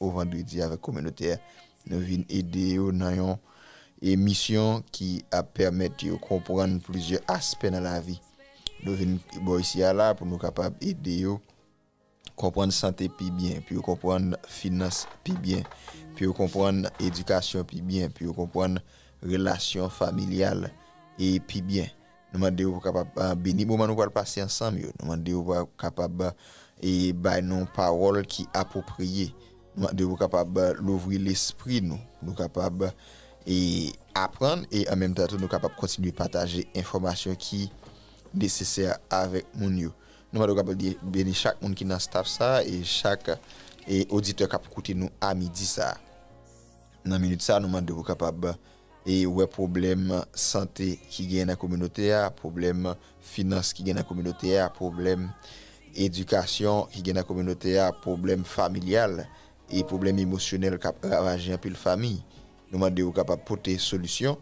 au vendredi avec communauté. Nous venons aider dans une émission qui a permis de comprendre plusieurs aspects dans la vie. Nous venons ici à là pour nous capables d'aider comprendre santé plus bien, puis comprendre finance plus bien, puis comprendre éducation plus bien, puis comprendre relation familiale et puis bien. Nous demandons capable euh, béni moment nous passer ensemble. Nous demandons capable et bah non paroles qui appropriées de vous capable euh, d'ouvrir l'esprit nous, nous capable et apprendre et en même temps nous capable continuer partager information qui nécessaire avec mon yo. Nous sommes capables de bénir chaque monde qui dans staff ça et chaque et auditeur qui écouter nous à midi ça. Dans minute ça nous capables vous capable et ouais problème santé qui gagne dans la communauté, problème finance qui gagne dans la communauté, problème éducation qui gagne dans la communauté, problème familial e poublem emosyonel kap a raje anpil fami, nouman de ou kap ap pote solusyon,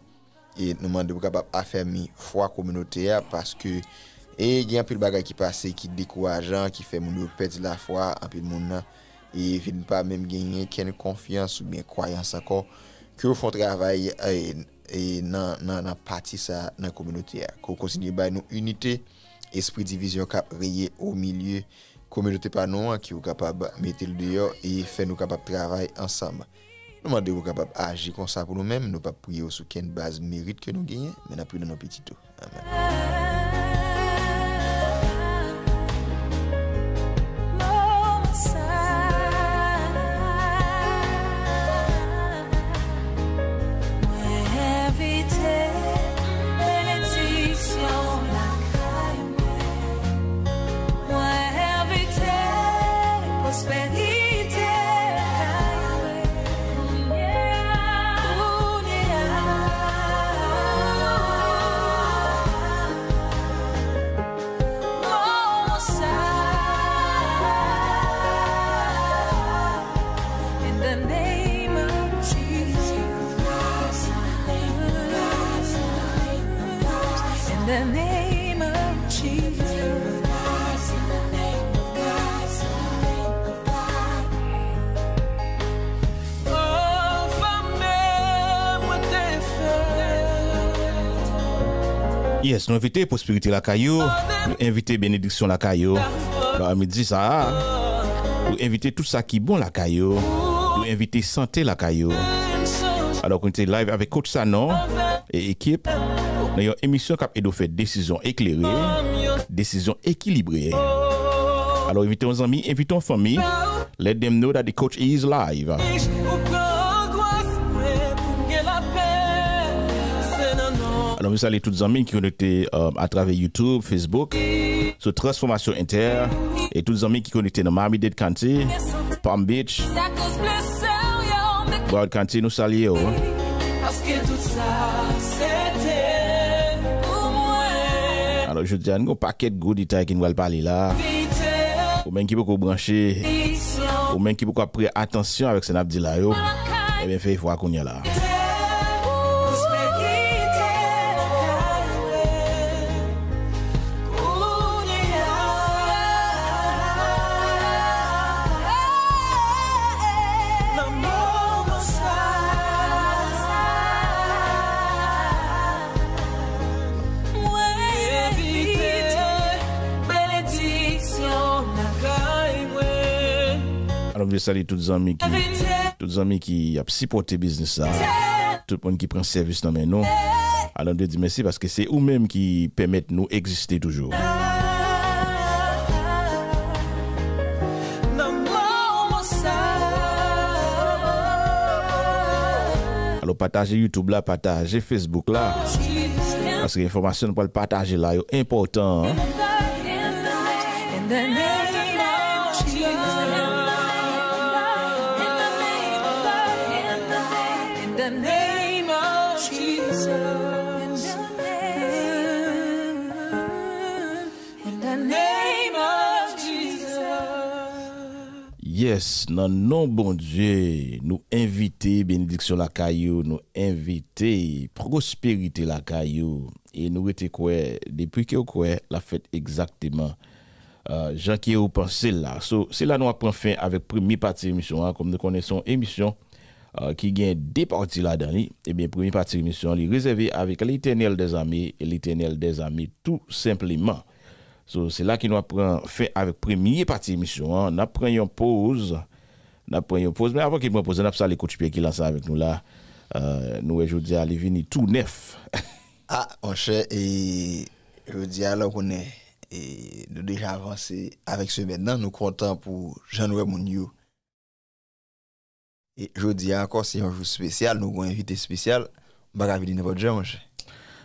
e nouman de ou kap ap afermi fwa kominote a, paske e gen anpil bagay ki pase, ki dekou a jan, ki fe moun ou pet la fwa anpil moun nan, e vin pa menm genyen ken konfians ou mwen kwayans akon, ki ou fon travay e, e, nan pati sa nan kominote a, ko konsinye bay nou unité, esprit divizyon kap reye ou milye, communauté nous qui est capable de mettre le dehors et faire nous capable travailler ensemble. Nous demandons capables d'agir comme ça pour nous-mêmes, nous ne pas prier sur quelle base mérite que nous gagnons, mais nous plus dans nos petits tout. Amen. Yes, nous la prospérité la caillou, nous la bénédiction la caillou. ça, ah. nous invitons tout ça qui est bon la caillou, nous la santé la caillou. Alors, on était live avec Coach Sanon et équipe. avons une émission qui a fait décision éclairée, décision équilibrée. Alors, invitons amis, invitons famille. Let them know that the coach is live. Alors, nous saluons toutes les amis qui ont été euh, à travers YouTube, Facebook, sur Transformation Inter, et toutes les amis qui été dans Miami-Dade County, Palm Beach. Broad County, nous saluons. alors, je dis, nous un paquet de gros qui nous va parler là. Ou même qui se brancher. Ou même qui veulent prendre attention avec ce nabdi là. Eh bien, fait, il faut qu'on y là. Je veux saluer tous les amis qui, tous les amis qui a supporté business là Tout le monde qui prend service dans mes noms. Alors, de dire merci parce que c'est eux-mêmes qui permettent nous exister toujours. Ah, ah, ah. Alors, partagez YouTube là, partagez Facebook là. Parce que l'information pour le partager là est importante. Hein. yes, non nom bon Dieu, nous inviter bénédiction la caillou, nous inviter prospérité la caillou. Et nous était quoi, depuis que quoi, la fête exactement. Euh, Jean qui au pensé là. So, c'est la nous avons fin avec première partie de l'émission, hein. comme nous connaissons émission euh, qui gagne des parties là-dedans. Et eh bien, première partie de l'émission, est avec l'éternel des amis et l'éternel des amis, tout simplement c'est là qu'il nous a fait avec première partie émission. l'émission, hein. On apprend une pause. une pause. Mais avant qu'il me pose, on a ça les coachs qui lance avec nous là. Euh, nous, aujourd'hui, à Lévini, tout neuf. ah, mon cher, et je dis alors qu'on est déjà avancé avec ce maintenant. Nous comptons pour Jean-Louis Mounio. Et aujourd'hui dis encore, c'est un jour spécial. Nous avons un invité spécial. Bagavili n'est pas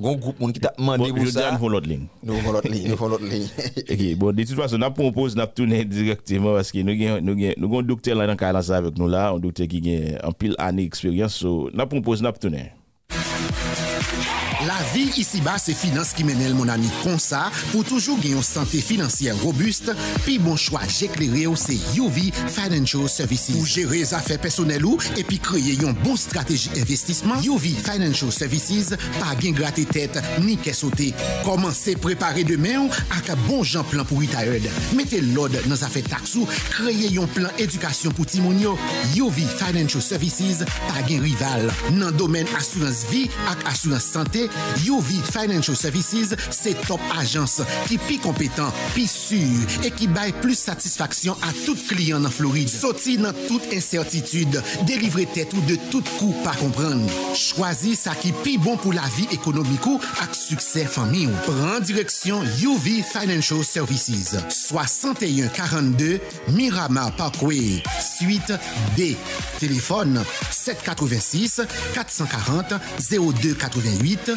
Gon goup moun ki ta mande bousa Nou fon lot ling Bon de titwa so napon pou snaptounen Direkti man wazki nou gen Nou gon dukte la nan kailansa avek nou la On dukte ki gen an pil ani eksperyans So napon pou snaptounen Müzik La vie ici-bas, c'est finance qui mène mon ami comme ça, pour toujours gagner une santé financière robuste, puis bon choix, j'éclairé c'est UV Financial Services. Pour gérer les affaires personnelles ou, et puis créer une bonne stratégie investissement, UV Financial Services, pas bien gratter tête, ni qu'est sauter. Commencez préparer demain avec un bon Jean plan pour Itaïd. Mettez l'ordre dans les affaires taxes ou, créez un plan éducation pour Timonio. UV Financial Services, pas gain rival. Dans le domaine assurance vie et assurance santé, UV Financial Services, c'est top agence qui pi compétent, plus sûr et qui baille plus satisfaction à tout client en Floride. Sorti dans toute incertitude, délivrez tête ou de tout coup pas comprendre. Choisis ça qui pi bon pour la vie économique ou avec succès famille. Prends direction UV Financial Services. 61 42 Miramar Parkway, suite D. Téléphone 786 440 0288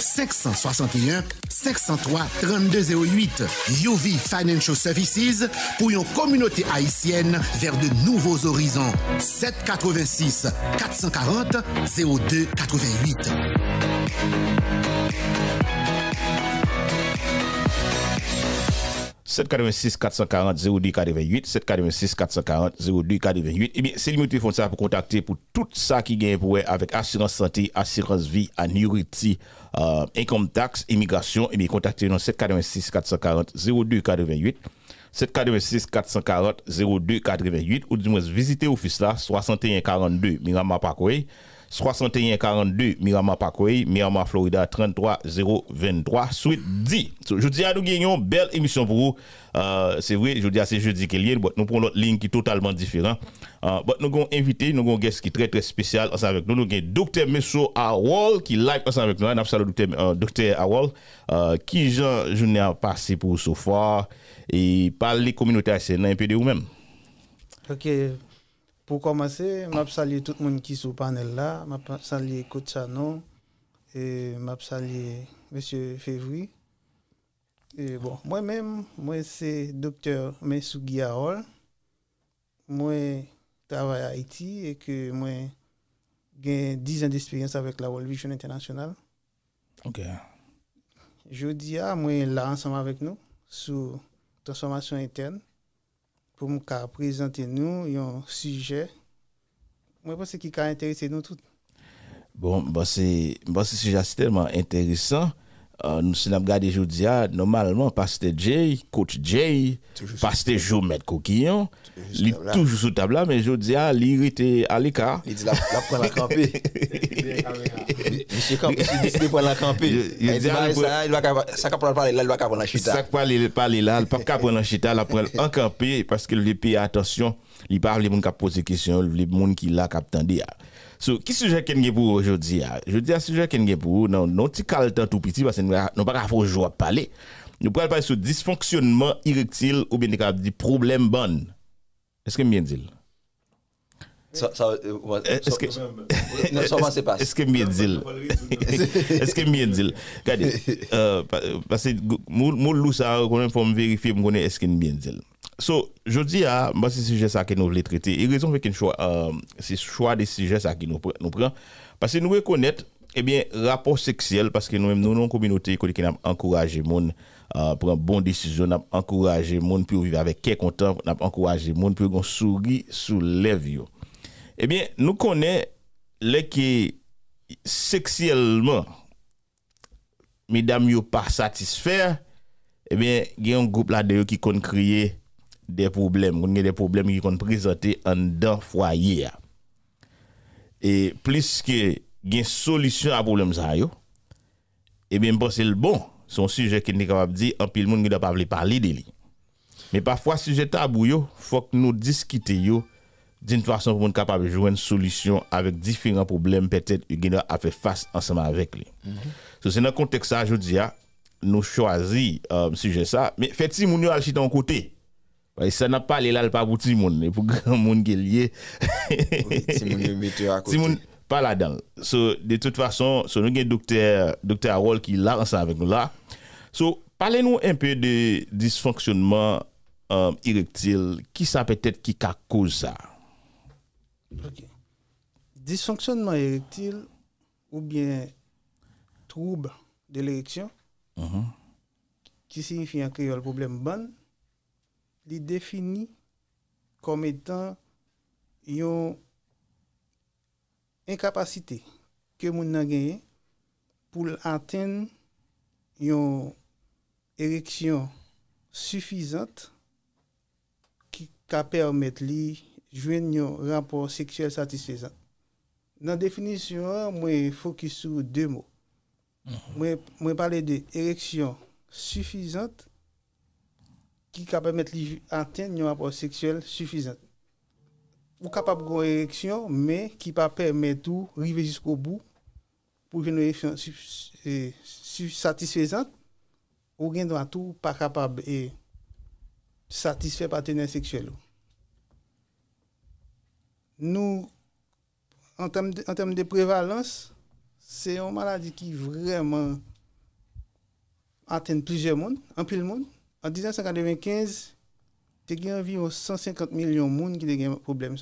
561 503 3208. UV Financial Services pour une communauté haïtienne vers de nouveaux horizons. 786 440 0288 88. 786 440 02 88, 786 440 02 88. et bien, c'est le numéro de ça pour contacter pour tout ça qui gagne pour avec assurance santé, assurance vie, annuity, euh, income tax, immigration. et eh bien, contactez nous 786 440 02 88. 786 440 02 88 ou du moins visitez l'office là 61 42 Mirama Parkway 61 42 Miramar Parkway, Miramar Florida 33023, suite 10. Je vous dis à nous gagnons belle émission pour vous. Euh, c'est vrai, je vous dis à ce jeudi qu'il y nous prenons notre ligne qui est totalement différente. Euh, nous avons invité, nous avons un guest qui est très très spécial ensemble avec nous. Nous avons docteur Messou Awol qui live ensemble avec nous. Nous avons docteur euh, Dr. Awol qui, je n'ai pas passé pour ce soir et parler communauté haïtienne un peu de vous-même. Ok, pour commencer, je salue tout le monde qui est sur le panel là. Je salue Kotsano et je salue M. Février. Et bon, moi-même, moi, c'est docteur Mesugi Aol. Moi, travaille à Haïti et que moi, j'ai 10 ans d'expérience avec la World Vision International. Ok. Je moi, là, ensemble avec nous, sur transformation interne pour nous présenter nous un sujet. Moi, je pense qui a intéressé nous tous. Bon, bah c'est bah, ce sujet tellement intéressant euh, nous sommes regardé aujourd'hui, ah, normalement, Pasteur Jay, Coach Jay, Pasteur Coquillon, il est toujours sous table là, mais aujourd'hui, ah, il était à l'écart. Il dit, la prendre la campée. Monsieur Campé, il décide la campée. Il eh, dit, bah, ça, il va parler là, il va prendre la chita. il parler là, il va prendre la chita, il va prendre en campée, parce que le pays, attention, il parle, les gens qui posent des questions, les gens qui l'a So, qui sujet qu'on a pour aujourd'hui Je dis un sujet qu'on a pour non non petit calme tout petit parce que nous pas faut jouer à parler. Nous parlons pas sur dysfonctionnement érectile ou bien des problèmes bande, Est-ce que bien dit ça, ça, est-ce que pas, est-ce que bien dit est-ce que bien dit regardez parce que mon loup ça quand même faut vérifier me connaît est-ce que bien dit So, je dis à, c'est ce sujet ça que nous voulons traiter. Et raison fait choix, euh, choix des sujets ça qui nous, nous prenons. Parce que nous reconnaissons, eh bien, rapport sexuel, parce que nous-mêmes, nous, non communauté, nous encourage les gens euh, pour une bonne décision, nous avons encourager les gens pour vivre avec quelqu'un content, nous avons encourager les gens pour sourire sur les vieux. Eh bien, nous connaissons les qui sexuellement, mesdames, ne pas satisfaits, eh bien, il y a un groupe là-dedans qui compte crier des problèmes, on a des problèmes qui sont présentés en dans foyer. Et plus que une solution à problème ça yo, et eh bien c'est le bon, son sujet qui est capable de dire en pile monde ne doit pas parler de lui. Mais parfois sujet tabou il faut que nous discutions d'une façon pour nous capable de jouer une solution avec différents problèmes peut-être qu'on a fait face ensemble avec lui. Mm-hmm. c'est dans le contexte ça je dis nous choisissons euh, sujet ça, mais faites si mon yo côté ça n'a pas l'air là, pas pour tout le monde, mais pour grand monde qui est lié. Tout monde pas là-dedans. de toute façon, so, nous avons docteur, docteur Harold qui est là ensemble avec nous là. So, parlez-nous un peu de dysfonctionnement euh, érectile. Qui ça peut-être qui cause ça? Dysfonctionnement érectile ou bien trouble de l'érection, mhm. qui signifie un créole problème bon il définit comme étant une incapacité que moun a pour atteindre une érection suffisante qui permet permettre lui joindre un rapport sexuel satisfaisant. Dans la définition, faut focus sur deux mots. Mhm. Je parler de érection suffisante qui capable mettre atteindre un rapport sexuel suffisant. Ou capable d'avoir une érection, mais qui pas permet tout arriver jusqu'au bout pour une érection satisfaisante. Ou bien doit tout pas capable et satisfaire partenaire sexuel. Nous, en termes de, prévalence, c'est une maladie qui vraiment atteint plusieurs monde, un peu le monde en 1995, y a environ 150 millions moun qui ont un problème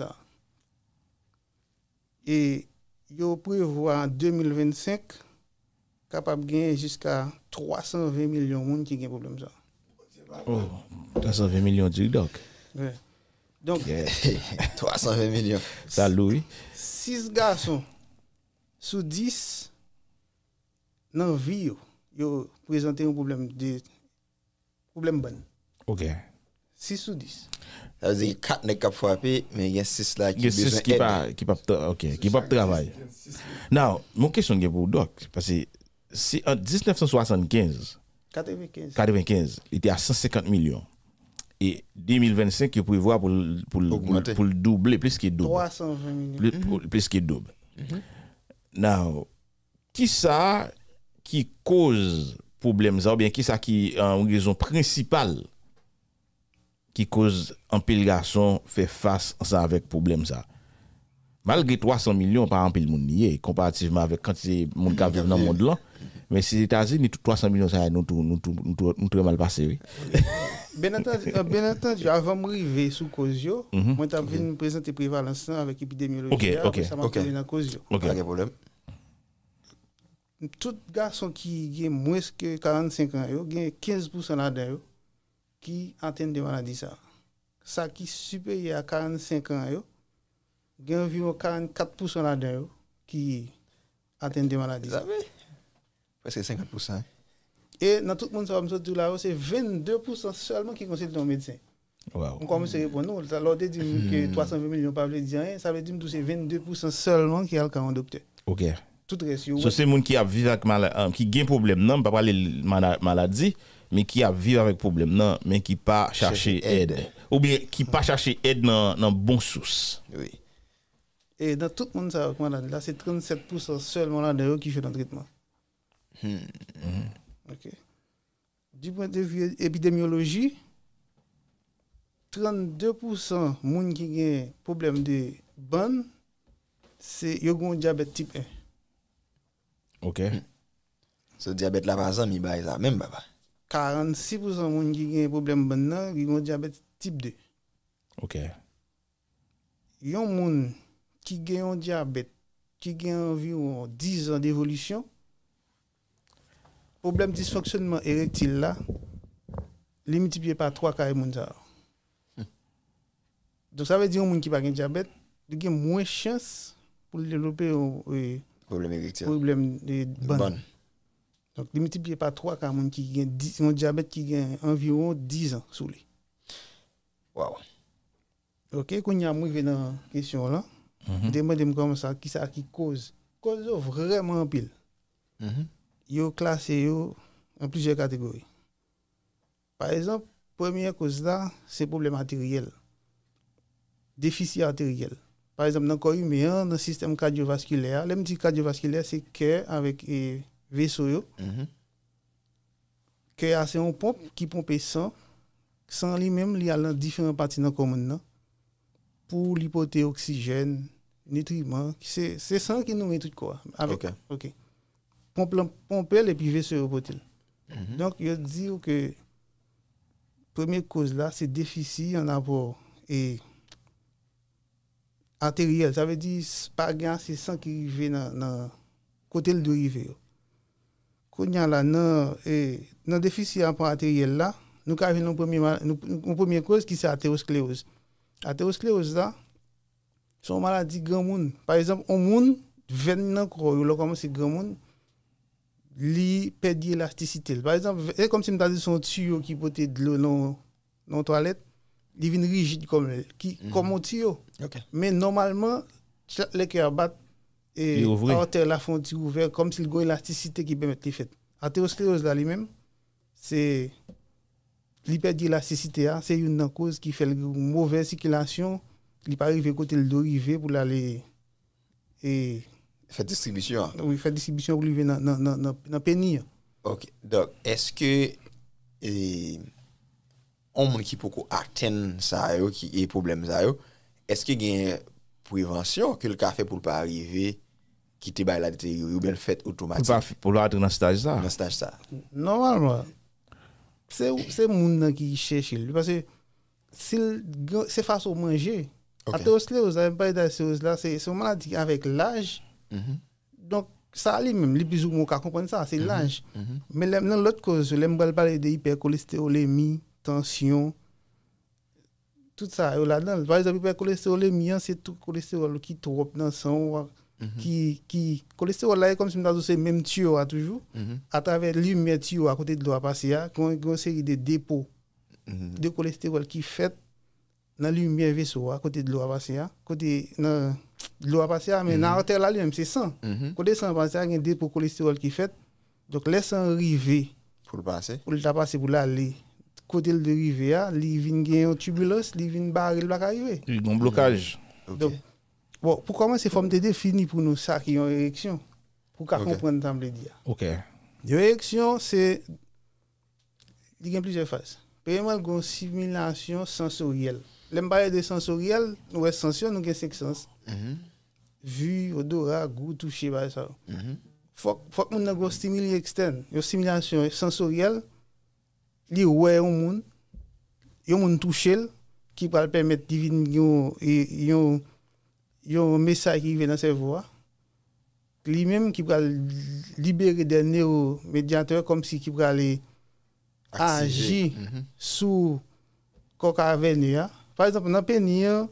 Et Et yo prévoit en 2025, capable gagner jusqu'à 320 millions moun ki gen problème ça. Oh, 320 millions de donc. Ouais. Donc, 320 millions. Ça Louis. 6 garçons, sous 10 nan eu yo, problème un de problème bon. Ok. 6 ou 10. Ça veut dire 4 n'est pas frappé, mais il y a 6 là qui besoin qui pas qui pas OK, qui pas travail. Now, mon question est pour doc parce que si en 1975 95 il était à 150 millions. Et 2025, il prévoit pour, pour, pour, le doubler, plus qu'il double. 320 millions. Plus, mhm. qu'il double. Mhm. Now, qui ça qui cause problème ça bien qui ça qui en raison principale qui cause un pile garçon fait face ça avec problème ça malgré 300 millions par comparativement avec quand monde qui vivent dans le monde là mais si États-Unis 300 millions nous nous nous très mal passé bien euh, ben avant de sous causio mhm. moi t'as présenter prévalence avec épidémiologie OK OK OK OK Tout gason ki gen mweske 45 an yo, gen 15% la den yo, ki anten de manadisa. Sa ki superye a 45 an yo, gen vyo 44% la den yo, ki anten de manadisa. Pweske 50% E nan tout moun sa wap mwesote dou la yo, se 22% selman ki konsente yon medisen. Mwen kon mwen se repon nou, lorde di mwen ke 320 mil yon pavle diyan, sa vwe di mwen dou se 22% selman ki al kanon dopte. Ou kèr? Tout sont c'est monde qui a vivre avec maladie, euh, qui gagne problème, non, pas parler maladie, mais qui a vivre avec problème, non, mais qui pas chercher aide. Ou bien qui pas chercher aide dans dans bon source. Oui. Et dans tout le monde, ça, maladie, là, c'est 37% seulement ceux qui font un traitement. Hmm. OK. Du point de vue épidémiologie, 32% monde qui ont problème de bonne, c'est yo un diabète type 1. OK. Ce diabète là par exemple, il ça même papa. 46% de gens qui ont un problème ils ont diabète type 2. OK. Yon gens qui ont un diabète qui ont environ 10 ans d'évolution, problème de dysfonctionnement érectile là, les multiplié par 3 carré ça. Donc ça veut dire que les gens qui pas un diabète, il a moins de chance pour développer euh, Problème érectile. Problème de ban. Donc, ne multiplie par 3 car mon qui a diabète qui a environ 10 ans sous lui. Wow. OK, quand y a une question là, mm -hmm. demandez-moi comment ça qui ça qui cause cause vraiment pile. Mm -hmm. Yo classé yo en plusieurs catégories. Par exemple, première cause là, c'est problème artériel. Déficit artériel. Par exemple, dans le corps humain, dans le système cardiovasculaire, le petit cardiovasculaire, c'est cœur avec les vaisseaux. Le Cœur, c'est une pompe qui pompe sang. Sang lui-même, il y a différentes parties dans le corps pour l'hypothèse oxygène, nutriments. C'est sang qui nous met tout quoi. Avec, ok. Pompe, et puis vaisseau Mm Donc, je dis que première cause là, c'est déficit en apport et antérieur. Ça veut dire, pas grand, c'est sang qui arrive eh, dans, le côté de rive. Quand on là, dans un déficit antérieur là, nous avons une première, première cause qui c'est l'athérosclérose. L'athérosclérose là, c'est une maladie grand monde. Par exemple, un monde, 20 ans, quand c'est grand monde, il perd l'élasticité. Par exemple, comme si on dit son tuyau qui portait de l'eau dans la toilette il rigide comme qui mhm. comme on mais normalement le cœur bat et la frontière ouverte comme s'il y a élasticité qui permet de faire. La là lui-même c'est hein. c'est une cause qui fait une mauvaise circulation il pas arrivé côté le dérivé pour aller et faire distribution oui fait distribution pour lui dans dans dans, OK donc est-ce que on qui ki poko atteindre ça yo qui est problème ça yo est-ce qu'il y a prévention que le café pour pas arriver qui te bail la détériorer ou bien fait automatique pour l'entrer dans stage ça stage ça normalement c'est c'est moun qui cherche parce que c'est face au manger vous avez pas d'athérose là c'est une maladie avec l'âge mm-hmm. donc ça lui même les bisous mon comprendre ça c'est mm-hmm. l'âge mm-hmm. mais dans l'autre cause l'aime parler de hypercholestérolémie tension, tout ça là là-dedans Par exemple, cholestérol mien, hein, c'est tout le cholestérol qui trop dans le sang qui cholestérol là comme si nous c'est même tuyau à hein, toujours mhm. à travers lumière tuyau à côté de l'eau passer a hein, une série de dépôts mhm. de cholestérol qui fait dans lumière vaisseau à côté de l'eau passer à côté l'eau passer mais mhm. dans l'artère là lui-même c'est sang côté sang passer il y a un dépôt de cholestérol qui fait donc laisse arriver pour le passer pour le passer pour l'aller côté de rivière, il vient une turbulence, il vient barrer le arriver. Il y a un blocage. Donc, bon, pour commencer, il faut me définir pour nous ça qui est une érection, pour qu'on comprenne ce dire. Ok. L'érection c'est. Il y a plusieurs phases. Premièrement, il y a une simulation sensorielle. L'embarras de sensoriel, nous est sensoriels, nous avons cinq sens. Mhm. Vue, odorat, goût, toucher, bah, ça. Mhm. Faut que nous avons une stimulation externe, une simulation sensorielle y a yon moun, yon un touchel, qui va permettre divin un yon, message qui vient dans ses voix. Lui-même qui va libérer des néo-médiateurs comme si qui aller agir sur -hmm. sous à venir. Par exemple, dans Pénia,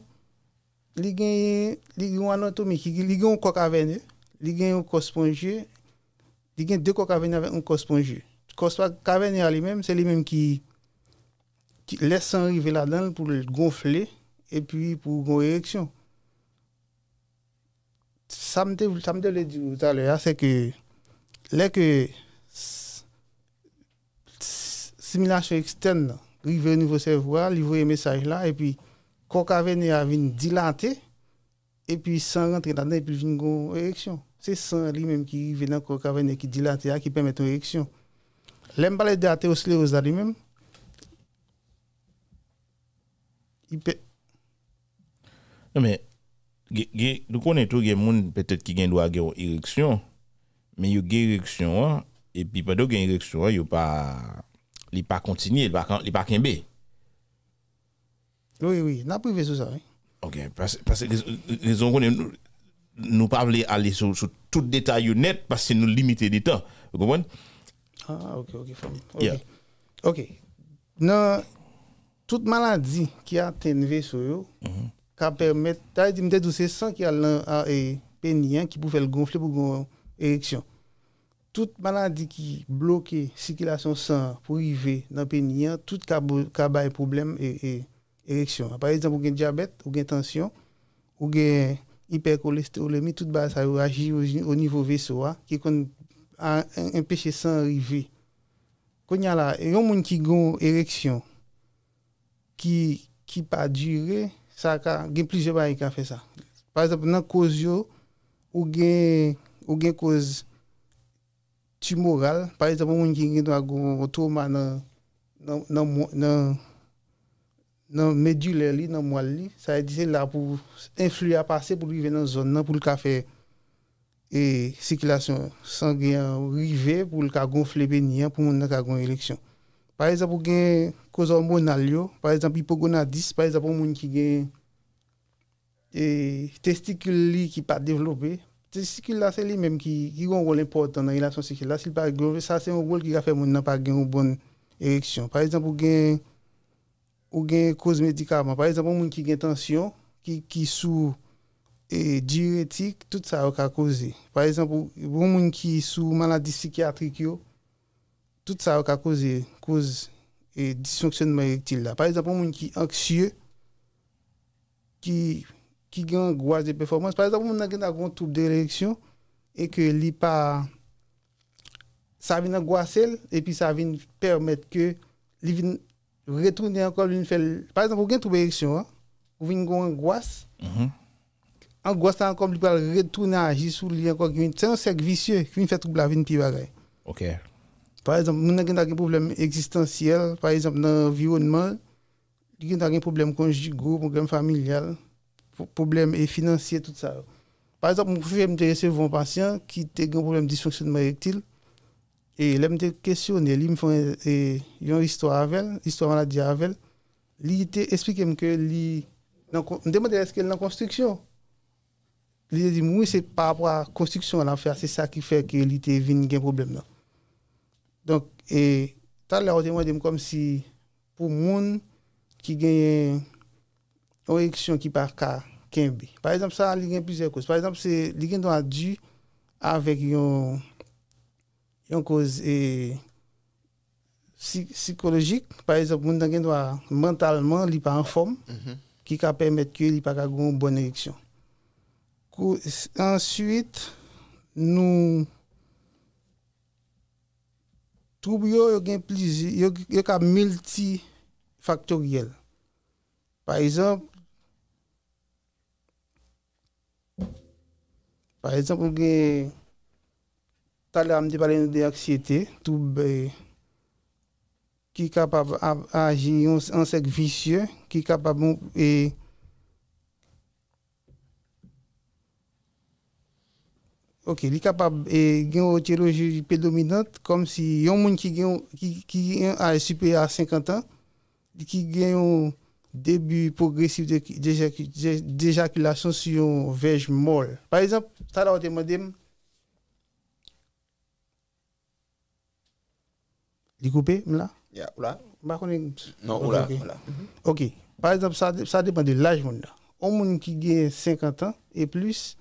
il y a une anatomie, il y a un à venir, il y a un corps spongieux, il y a deux à venir avec un corps spongieux lui-même, c'est lui-même qui, qui laisse arriver là-dedans pour le gonfler et puis pour une érection. Ça me devait dire tout à l'heure, c'est que là que simulation externe au niveau cerveau, il voit message là et puis le Kavener vient dilater et puis sans rentrer là-dedans et puis vient une érection. C'est sans lui-même qui vient dans le corps et qui dilate qui permet une érection l'emballé de la théosclérose lui-même, il peut. Non, mais, nous connaissons tous les gens peut-être qui ont une érection, mais ils ont une érection, et puis pas d'autres érection, ils pas. Il pas continué, il n'y a pas qu'un B. Oui, oui, on a privé sur ça. Ok, parce, que nous ne pouvons pas aller sur tout détail net parce que nous limitons le temps. Vous comprenez? Ah, ok, ok, femme. Ok. Yeah. Ok. Nan, tout maladi ki a tenve sou yo, mm -hmm. ka permet, ta yi di mte dou se san ki a ah, hein, lan hein, a e une ki pou fel gonfle pou gon ereksyon. Tout pour ki bloke sikilasyon san pou nan tout ka, ka problème problem e, e Par exemple, ou gen diabète ou gen tension ou gen hypercholestérolémie tout ça sa yo aji niveau o nivou veso un péché sans arriver. Quand il y a là, gens qui a une érection qui qui pas duré, ça a plusieurs choses qui ont fait ça. Par exemple, dans la cause ou dans ou cause tumorale, par exemple, monde qui a un trauma dans non dans dans médulaire li ça moelle ça veut là pour influer à passer pour vivre dans dans zone pour le café et circulation sanguine rivée pour le cas gonfler bénien pour mon cas gon élection par exemple pour gain cause hormonale par exemple hypogonadisme par exemple pour mon qui gain et testicule qui pas développé testicule là c'est lui même qui qui un rôle important dans relation sexuelle là s'il pas ça c'est un rôle qui a fait mon n'a pas une bonne érection par exemple pour gain ou gain cause médicament par exemple pour qui gain tension qui qui sous et diurétique, tout ça a causé. Par exemple, pour les qui sous maladie psychiatrique, tout ça a causé cause et dysfonctionnement érectile. Par exemple, pour les qui sont anxieux, qui qui ont angoisse de performance. Par exemple, qui a un trouble d'érection et que pas ça vient angoisser et e puis ça vient permettre que l'IPA retourne encore une fois. Par exemple, qui ont un trouble d'érection, vous hein? avez une angoisse. Mm-hmm angoissant comme il peut retourner à agir sous lien c'est un cercle vicieux qui fait trouble la vie de bagaille OK par exemple nous avons un problème existentiel par exemple dans l'environnement Nous avons a un problème conjugal un problème familial problème financier tout ça par exemple me suis me recevoir un patient qui a un problème de dysfonctionnement érectile et il me questionné il m'a fait une histoire avec histoire maladie avec il expliqué que il me demandait est-ce qu'elle est en construction il a dit, oui, c'est par rapport à la construction, l'enfer, c'est ça qui fait que venu vient un problème. Là. Donc, et comme si pour les gens qui gagne une élection qui par cas, par exemple, ça, il a plusieurs causes. Par exemple, c'est il y a dû avec une, une cause e, psychologique. Par exemple, les gens doit mentalement, il pas en forme, mhm. qui permet qu'il n'y ait pas une bonne élection. Ensuite, nous troubles yo gen plusieurs yo multi multifactoriel. Par exemple Par exemple, que gen talè de anxiété, trouble qui est capable d'agir en cercle vicieux, qui est capable de ok il est capable et une théologie prédominante comme si un monde qui gagne qui qui a supérieur à 50 ans qui gagne un début progressif d'éjaculation sur un verge molle par exemple ça là là non là ok par exemple ça dépend de l'âge monde un monde qui gagne 50 ans et plus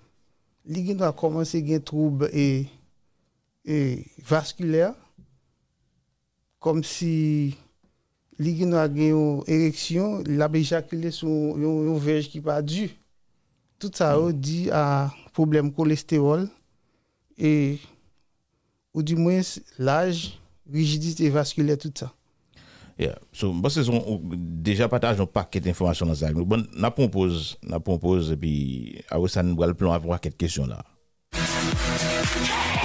li a commencé à trouble et, et vasculaire, comme si li a une érection, la béjaculé sur une verge qui pas due. Tout ça dit à problème cholestérol et ou du moins l'âge, rigidité vasculaire, tout ça. Yeah. So, parce qu'ils ont déjà partage un paquet d'informations dans ça. Bon, on propose, on propose, et puis, à ça, nous le plan avoir quelques questions là.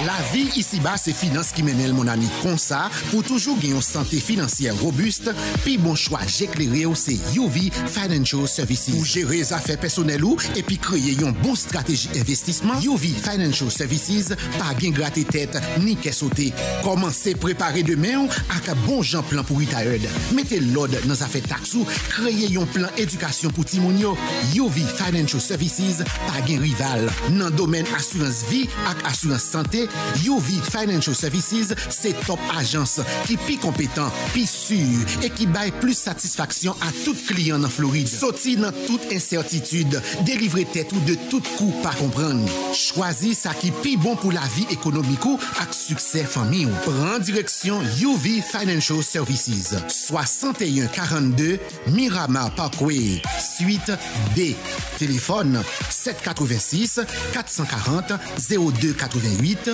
La vie ici-bas, c'est finance qui mène mon ami comme ça. Pour toujours gagner une santé financière robuste, puis bon choix, j'éclairé, c'est UV Financial Services. Pour gérer les affaires personnelles ou, et puis créer une bonne stratégie investissement, UV Financial Services, pas gain gratter tête, ni qu'à sauter. Commencez préparer demain avec un bon plan pour Itaïd. Mettez l'ordre dans affaires taxes créez un plan éducation pour Timonio. UV Financial Services, pas gain rival. Dans le domaine assurance vie et assurance santé, UV Financial Services, c'est top agence qui pi compétent, plus sûr et qui baille plus satisfaction à tout client en Floride. Sauti dans toute incertitude, délivrez tête ou de tout coup par comprendre. Choisis ça qui pi bon pour la vie économique ou avec succès famille. Prends direction UV Financial Services, 6142 Miramar Parkway, suite D. Téléphone 786 440 0288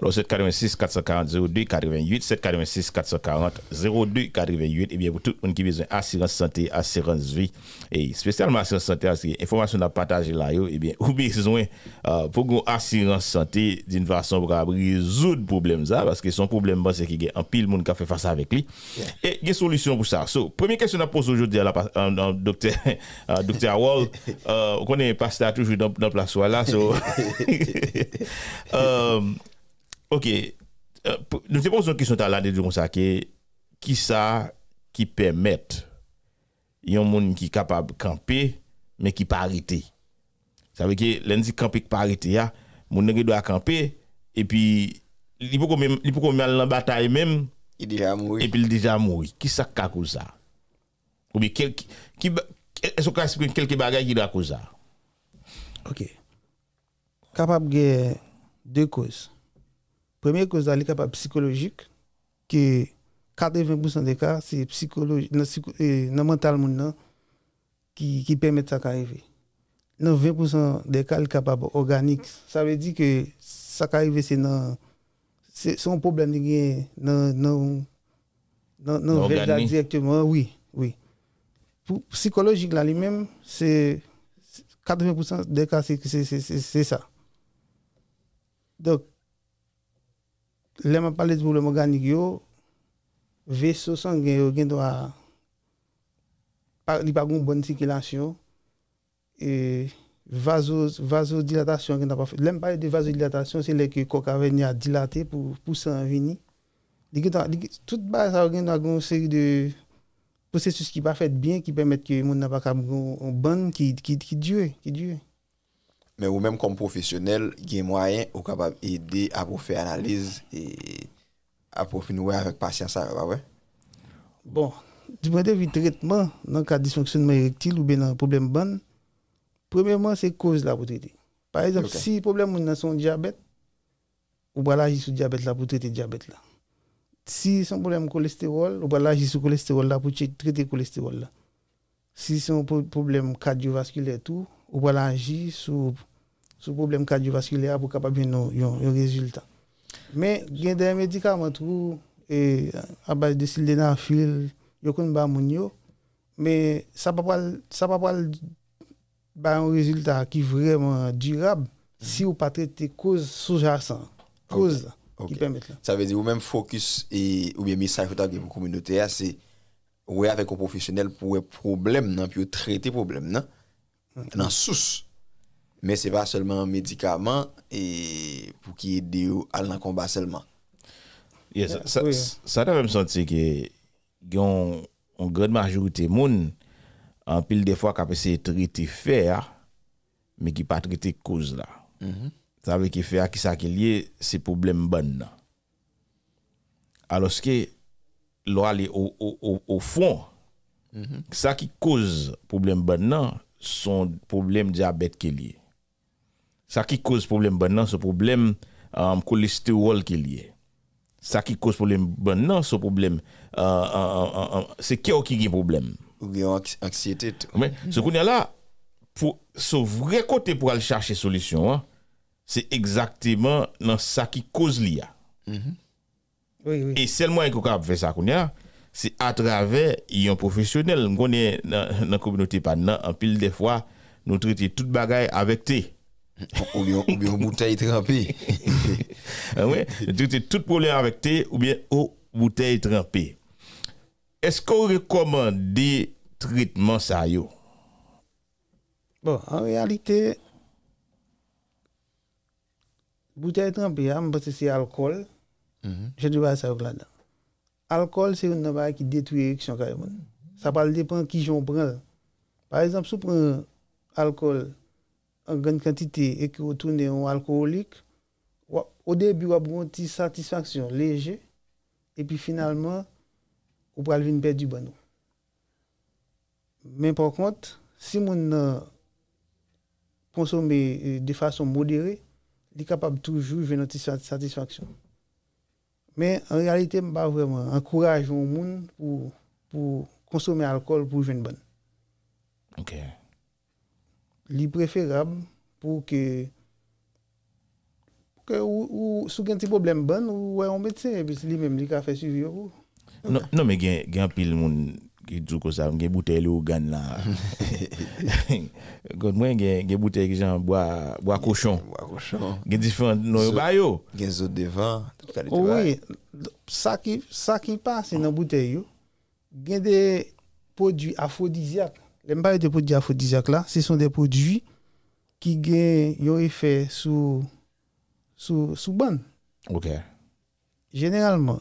Alors 786 440 02 88, 786 440 02 88, et bien pour tout le monde qui a besoin d'assurance santé, assurance vie, et spécialement assurance santé, parce que l'information à partager là, et eh bien, ou besoin euh, pour une assurance santé d'une façon pour résoudre le problème, parce que son problème, c'est qu'il y a un pile de monde qui a fait face avec lui. Et il y a une solution pour ça. So, première question à poser aujourd'hui à la Dr docteur, euh, Wall, euh, on connaît un pasteur toujours dans, la place là, so, Ok, euh, nous te posons une question là de comme ça, qui ça qui permet y a un monde qui est capable de camper, mais qui pas arrêté. Ça veut dire que l'un dit camper qui pas arrêté, mon doit camper, et puis il peut même il peut la bataille même il déjà et puis il déjà mourir qui ça ka cause ça ou bien quel qui est-ce qu'on explique quelques bagages qui doit cause ça OK capable de deux causes Première cause capable psychologique, que 80% des cas, c'est psychologique, mental qui, permet ça d'arriver. Dans 20% des cas, le capable organique. Ça veut dire que ça arrive, c'est c'est un problème qui est non non directement oui oui psychologique là lui-même c'est 80% des cas c'est ça donc les m'a parlé de problème yo vaisseau sanguin yo gen doit pas pas une bonne circulation et vaso vasodilatation gen pas fait l'aime parler de dilatation c'est les que coq venir à pour pour s'en venir toute base ça gen une série de processus qui pas fait bien qui permet que mon n'a pas une bonne qui qui qui dure qui dure mais vous même comme professionnel, avez-vous des moyen ou capable aider à pour faire analyse et à pour finir avec patience ouais. Bon, du point de vue traitement dans le cas de dysfonctionnement érectile ou bien un problème ban, premièrement c'est cause là pour traiter. Par exemple, si le problème est son diabète, ou l'agir sur le diabète là pour traiter le diabète là. Si c'est un problème cholestérol, ou l'agir sur le cholestérol là pour traiter le cholestérol là. Si c'est un problème cardiovasculaire tout, ou pas agir sur le problème cardiovasculaire pour capable de un résultat. Mais il y a des médicaments tout, et à base de sildenafil, il y a mais ça ne va pas un résultat qui est vraiment durable si vous ne traitez pas les causes sous-jacentes. cause qui Ça veut dire vous même focus et, ou bien message que vous avez pour la communauté, c'est ouais avec un professionnel pour un problème, non, puis traiter problème. Non? dans Mais ce n'est pas seulement un médicament et pour qui aide à l'en combat seulement. ça ça, oui. ça, même senti que grande majorité monde en pile des fois qui ont de traiter faire mais qui pas traiter cause là. Mm-hmm. Ça veut dire faire qui ça qui lie c'est problème bon. Alors que l'on au, au, au, fond, mm-hmm. ça qui cause problème bon son problème diabète qui est lié. Ça qui cause problème ben ce problème um, cholestérol qui est lié. Ça qui cause problème ben ce problème uh, c'est qui qui a problème. Ou bien anxiété. Mais ce qu'on a là pour ce vrai côté pour aller chercher solution hein, c'est exactement dans ça qui cause l'IA. oui, oui. Et seulement qu'on a faire ça qu'on a c'est à travers un professionnel. On est dans la communauté pendant en pile des fois, nous traitons toute bagaille avec thé. ou bien, ou bouteille trempée. Ah oui, nous traitons tout problème avec thé ou bien une bouteille trempée. Est-ce qu'on recommande des traitements ça Bon, en réalité, bouteille trempée, hein, parce que c'est alcool, mm-hmm. je ne sais pas ça là-dedans. L'alcool, c'est une chose qui détruit l'érection. Ça parle dépend qui j'en prends. Par exemple, si on prend alcool en grande quantité et que vous retourne en alcoolique, au début, on a une satisfaction légère, et puis finalement, on peut une perte du bonheur. Mais par contre, si on euh, consomme euh, de façon modérée, il est capable toujours de une satisfaction. Mais en réalité, je ne pas vraiment encourager le monde pour, pour consommer l'alcool pour une bonne. OK. Li préférable pour que pour que ou, vous avez un petit problème bon ou ouais, un médecin et puis lui-même qui a fait suivre Non, non mais il y a pile monde qui dit que ça, une bouteille au gagne là. Quand moi une bouteille qui genre bois bois cochon. Bois cochon. Il différents non ba yo. Il y a de Oh, oui, ça qui, passe dans la bouteille, il y a des produits aphrodisiaques. Les produits aphrodisiaques ce sont des produits qui ont un effet sur sous, sous bonne. Ok. Généralement,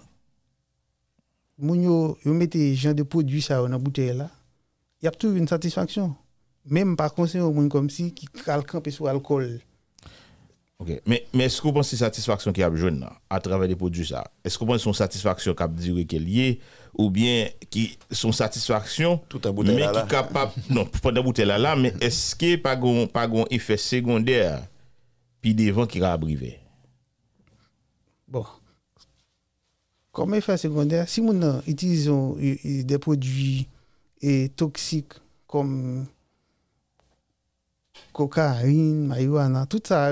vous mettez des gens de produits dans la bouteille là, il y a toujours une satisfaction. Même par conseil, comme si qui peu sur alcool mais, mais est-ce que vous pensez satisfaction qui a besoin à travers les produits ça Est-ce que vous pensez son satisfaction qui a duré qu'elle liée ou bien qui son satisfaction tout à mais qui capable non pas de bouteille là là mais mm-hmm. est-ce que pas gon pas gon effet secondaire puis devant qui va abriver Bon. Comme effet secondaire, si nous utilisons des produits et toxiques comme cocaïne, marijuana, tout ça,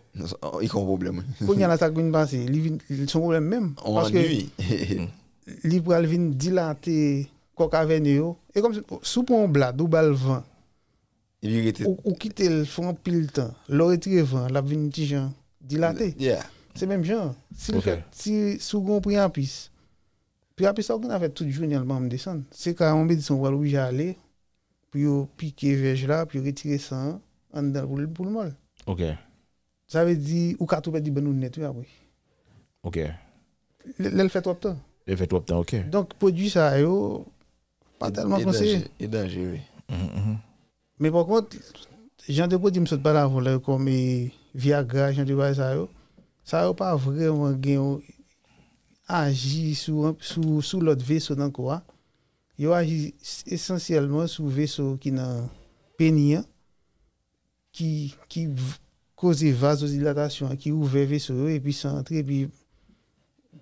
Il y a un problème. Quand il y a un attaque qui passe, il y a un problème même. En parce nuit. que Libral vient dilater Coca-Vene. Et comme si, sous un blad, ou bal vent, il ou, ou quitter le fond pile le temps, l'or est vent, la vient de dilater. C'est même genre. Si, okay. si sous un prix en piste, puis après ça, qu'on a fait toute le jour, on va descendre. C'est quand on me dit son va où j'allais puis on pique les là, puis retirer retire en on va hein, dans le boule-molle. Ok. Ça veut dire, ou quand tu dire, ben nous net, oui. Ah ok. Elle fait trop de temps. Elle fait trop de temps, ok. Donc, produit ça, yo, pas tellement conseillé. Et dangereux. Mm, mm, mm. Mais par contre, gens dépôt dit je ne pas volée comme Viagra, j'ai de pas ça, yo, ça, yo, pas vraiment gain, agi sous, sous, sous l'autre vaisseau dans quoi. Hein. il agit essentiellement sous vaisseau qui n'a pénien, hein, qui, qui causer vasodilatation qui ouvre vaisseau et puis s'entrer et puis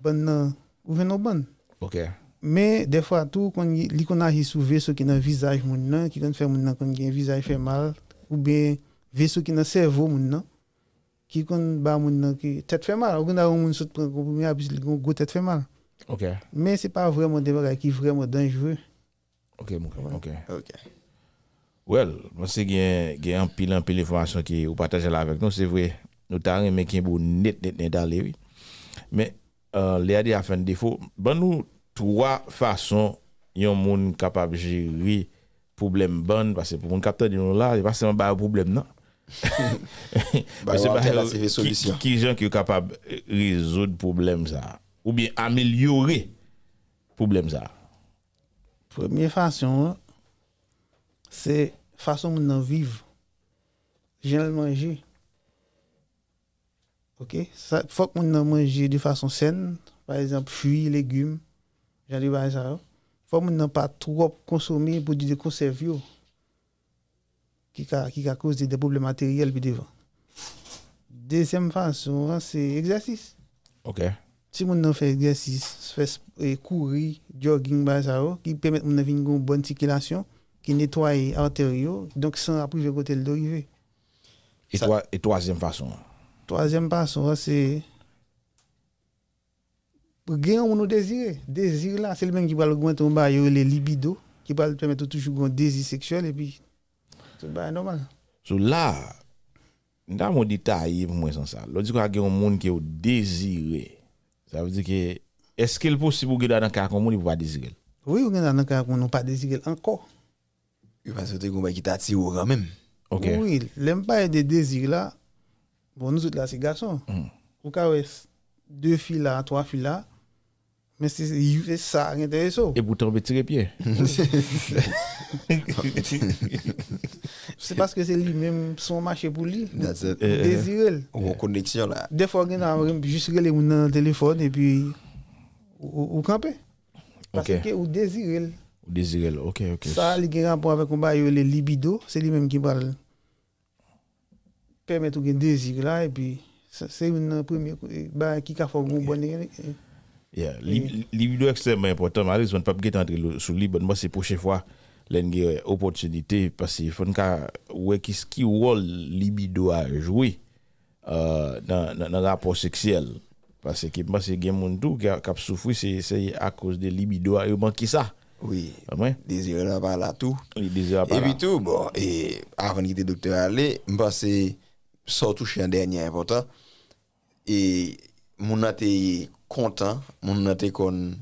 bonne ouvre nos bonnes. OK. Mais des fois tout quand qu'on arrive sous vaisseau qui dans visage mon qui quand fait mon quand un visage fait mal ou bien vaisseau qui dans cerveau mon qui quand ba mon qui tête fait mal, on a un monde prend premier le go tête fait mal. OK. Mais c'est pas vraiment des bagages qui vraiment dangereux. OK, OK. OK. okay. Well, moi c'est qu'il un pile un pile d'informations qui vous partage là avec nous, c'est vrai. Nous t'a mais qui bon net net net les oui. Mais euh les a fait un défaut, y ben, nous trois façons yon monde capable gérer problème bon parce que pour mon capteur de nous là, bah, c'est pas seulement pas problème non. c'est solution. Qui gens qui sont capable résoudre problème ça ou bien améliorer problème ça. Première façon c'est façon de vivre, j'aime manger. Ok? Ça, faut que mon mange de façon saine, par exemple, fruits, légumes, j'ai du ça. Hein. Faut que pas trop consommer pour des conserves qui qui a causé des problèmes matériels puis devant. Deuxième façon, c'est exercice. Ok. Si vous fait exercice, fait courir, jogging, bah, oh, qui permet de une bonne circulation, qui nettoie les donc sans le côté de l'arrivée. Et, toi, et troisième façon Troisième façon, c'est. Gagner ou nous désirer. Désir là, c'est le même qui va augmenter les libido, qui va permettre toujours un désir sexuel et puis. C'est normal. So là, dans mon détail, pour moi, sans ça. l'autre y a un monde qui est désiré, ça veut dire que est-ce qu'il est possible que dans un cas comme il ne pas désirer Oui, dans un cas comme on ne pas désirer encore. Yo pa sote kon ta ti au Oui, l'empire des désirs de désir là. bon nous autres là c'est garçon, Ou ka deux deux filles là, trois là, Mais c'est ça qui est intéressant. Et pour tomber tirer pied. c'est parce que c'est lui-même son marché pour lui. Eh, eh, eh. Désiré. Ou une connexion là. Des fois, il a juste les téléphone et puis. au camper. Parce que ou désiré désiré OK, OK. Ça il y a un rapport avec on le libido, c'est lui-même qui parle permettre de désir là et puis c'est une première eh, bah qui a fait un bon Yeah, libido est extrêmement important. Malheureusement, pas peut entrer sur libre. Moi, c'est prochaine fois l'opportunité opportunité parce qu'il faut que ce qui rôle libido a joué euh, dans dans le rapport sexuel parce que moi c'est quelqu'un tout qui a souffert c'est à cause de libido et manque ça oui. Ah des Désiré là par là tout. Oui, désiré par là. Et puis tout, bon, et avant qu'il quitter le docteur aller, je pense que ça touche un dernier important. Et mon été content, mon été kon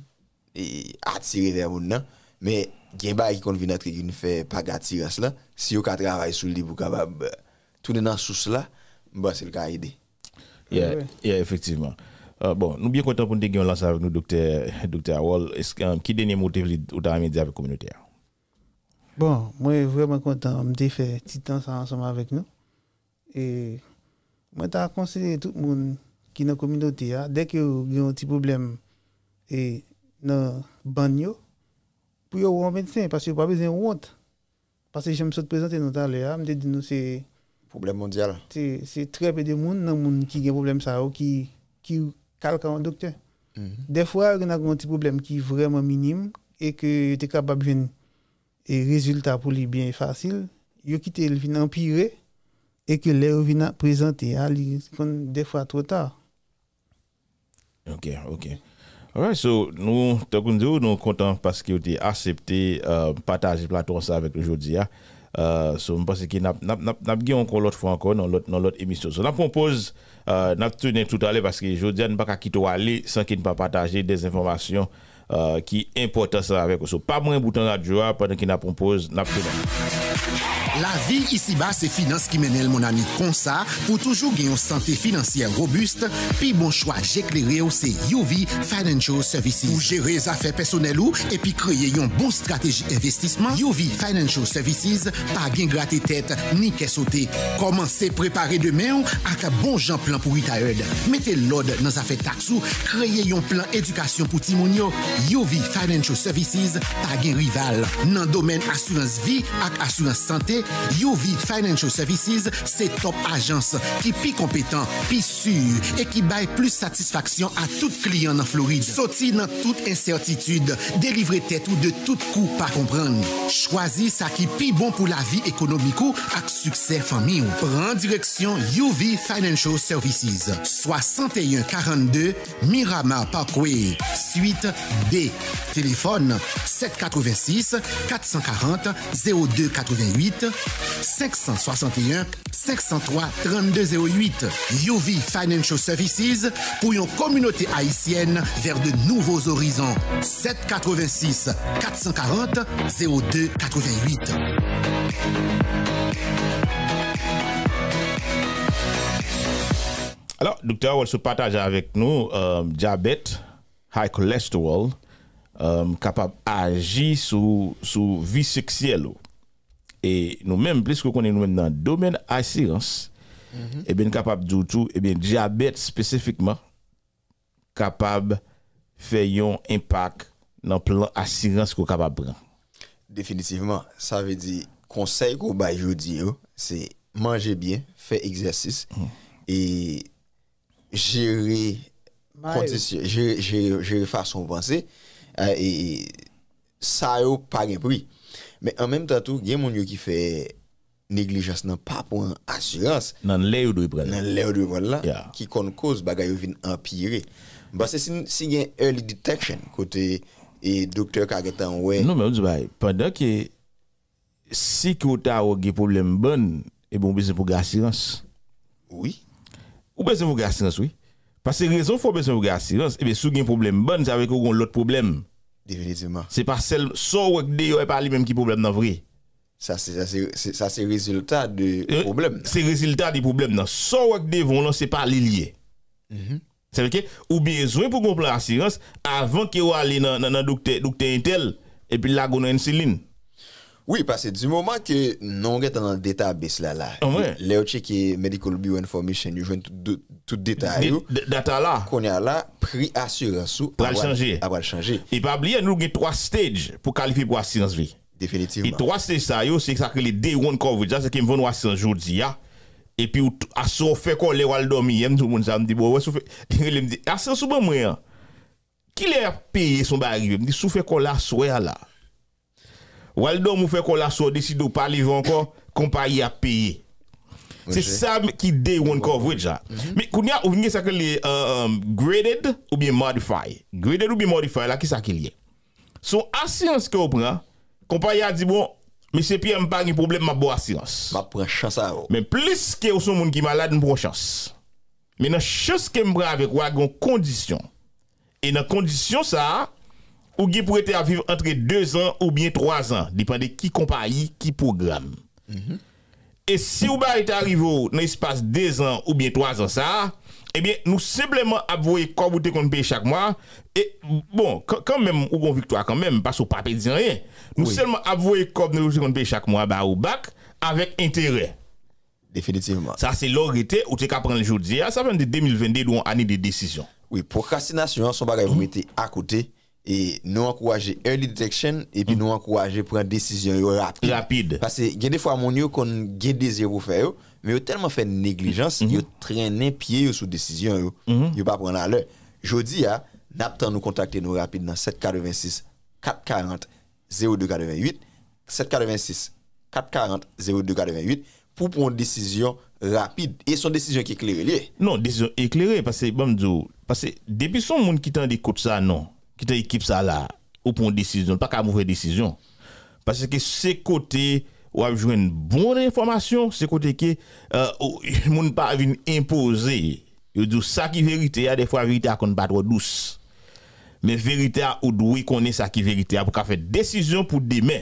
attiré vers mon mais gen ba qui kon vin atre qui fait pas attirance là, si yo ka travail sous li pou capable euh, tourner dans sous cela bah c'est le cas aider. Yeah, oui. yeah, effectivement. Euh, bon, nous bien content pour nous lancer avec nous, docteur, docteur Awol. Um, euh, qui dernier motif ou t'as avec la communauté? Bon, moi, je suis vraiment content. de faire fait petit temps ensemble avec nous. Et moi, t'as conseillé tout le monde qui est dans la communauté, hein. dès que y a un petit problème et dans le pour avoir un médecin, parce qu'il n'y a pas besoin de honte. Parce que hein. je me suis présenté dans l'heure, je me un nous, c'est. Problème mondial. C'est très peu de monde, dans monde qui a un problème ça, qui. qui quelqu'un un docteur. Mhm. Des fois, on a un petit problème qui est vraiment minime et que tu es capable de et résultat pour lui bien facile. Il quitte le vin empiré et que l'air vin présenté à des fois trop tard. OK, OK. Alright, so nous, nous sommes contents parce que vous avez accepté de euh, partager plateau ça avec aujourd'hui. Euh, je pense que nous avons encore l'autre fois encore dans l'autre émission. je nous propose, euh, nous tenir tout à l'heure parce que je dis, nous ne pas quitter aller sans qu'il ne pas partager des informations euh, qui sont importantes avec nous. So, pas moins à radio pendant que nous propose, nous tenir la vie ici-bas, c'est finance qui mène mon ami comme ça. Pour toujours gagner une santé financière robuste, puis bon choix, j'éclairé, c'est UV Financial Services. Pour gérer les affaires personnelles ou, et puis créer une bonne stratégie investissement, UV Financial Services, pas gain gratter tête, ni qu'est sauter. Commencez préparer demain avec un bon plan pour retired. Mettez l'ordre dans les affaires taxes créez un plan éducation pour Timonio. UV Financial Services, pas gain rival. Dans domaine assurance vie et assurance santé, UV Financial Services, c'est top agence qui plus compétent, plus sûr et qui baille plus satisfaction à tout client en Floride. Sorti dans toute incertitude, délivrer tête ou de tout coup pas comprendre. Choisis ça qui plus bon pour la vie économique ou avec succès famille. Prends direction UV Financial Services, 6142 Mirama Parkway, suite D. Téléphone 786 440 0288 561 503 3208. UV Financial Services pour une communauté haïtienne vers de nouveaux horizons. 786 440 02 88. Alors, docteur, on se partage avec nous euh, diabète, high cholesterol, euh, capable d'agir sous, sous vie sexuelle. Et nous-mêmes, puisque que nous-mêmes dans le domaine assurance, et eh bien capable du tout, et eh bien diabète spécifiquement, capable faire un impact dans le plan assurance qu'on capable prendre. Définitivement, ça veut dire conseil qu'on va aujourd'hui, hein, c'est manger bien, faire exercice hmm. et gérer condition, gérer, gérer, façon de penser euh, et ça n'a pas de prix. Mais en même temps, il y a des gens qui font négligence, non pas pour une assurance. Dans l'air de prendre. Dans l'air de prendre là, yeah. qui compte cause, bagaille vient empirer. Parce que si, il y a early detection, côté et docteur Kagetan, ouais. Non, mais on dit, bah, pendant que si tu as un problème bon, et bon, besoin pour assurance. Oui. Ou besoin pour assurance, oui. Parce que raison faut besoin pour assurance, et eh bien, si tu as un problème bon, c'est avec un autre problème. C'est pas celle, son work day, pas même qui problème dans vrai. Ça, c'est résultat du euh, problème. C'est résultat du problème. Non. Son work c'est pas lié. Mhm. cest ou besoin pour comprendre l'assurance avant que vous dans le docteur Intel et puis là, oui, parce que du moment que non est dans le database là là, ah oh, les check medical bio information, ils joignent tout, tout détail. Data là. Qu'on a là, prix assurance pour le changer. Va changer. Et pas oublier nous avons trois stages pour qualifier pour assurance vie. Définitivement. Et trois stages ça c'est ça que les day one coverage, c'est qu'ils vont assurance aujourd'hui et puis à son fait qu'on les wal dormir, tout le monde ça me dit bon ouais, il me dit assurance ou bon moi. Hein. Qui les a payé son baril, me dit sous fait qu'on soit là. Waldo mou fe kon la so desi do palivanko, kompa ya peye. Se sab ki de yon kovwit ja. Me koun ya ou nye sakye le uh, um, graded ou biye modify. Graded ou biye modify la ki sakye liye. So asyans ke ou pran, kompa ya di bon, me se piye mpa nye problem ma bo asyans. Ma pre chansa ou. Me plis ke ou son moun ki malade mpro chans. Me nan chans ke mbra avek wagon kondisyon. E nan kondisyon sa a, ou qui pourrait être à vivre entre deux ans ou bien trois ans, dépend de qui compagnie, qui programme. Et si vous êtes arrivé dans l'espace deux ans ou bien trois ans, ça, eh bien, nous simplement avouer comme vous êtes paye chaque mois. Et bon, quand même, ou bon victoire quand même, parce vous ne dire rien. Nous oui. seulement comme vous êtes payer chaque mois bah, avec intérêt. Définitivement. Ça, c'est l'orité ou tu es capable le jour Ça de 2022, une année de décision. Oui, procrastination, son bagage vous mm. mettez à côté et nous encourager early detection et puis mm. nous encourager prendre décision rapide. Parce que des fois mon yo qu'on gain mais pour faire mais tellement fait négligence, mm -hmm. yo traîner pied sous décision yo. ne -hmm. pas prendre à l'heure. Jodi a nous contacter nous rapide dans 786 440 0288 786 440 0288 pour prendre une décision rapide et son décision qui est éclairée. Non, décision éclairée parce que bon parce que depuis son monde qui t'en écoute ça non qui est équipe ça là, ou pour une décision, pas qu'à mauvaise décision. Parce que c'est côté ou a joué une bonne information, c'est côté qui euh, moun pas vin imposer. je dit ça qui vérité, a des fois vérité à qu'on pas trop douce. Mais vérité à ou qu'on est ça qui vérité pour faire décision pour demain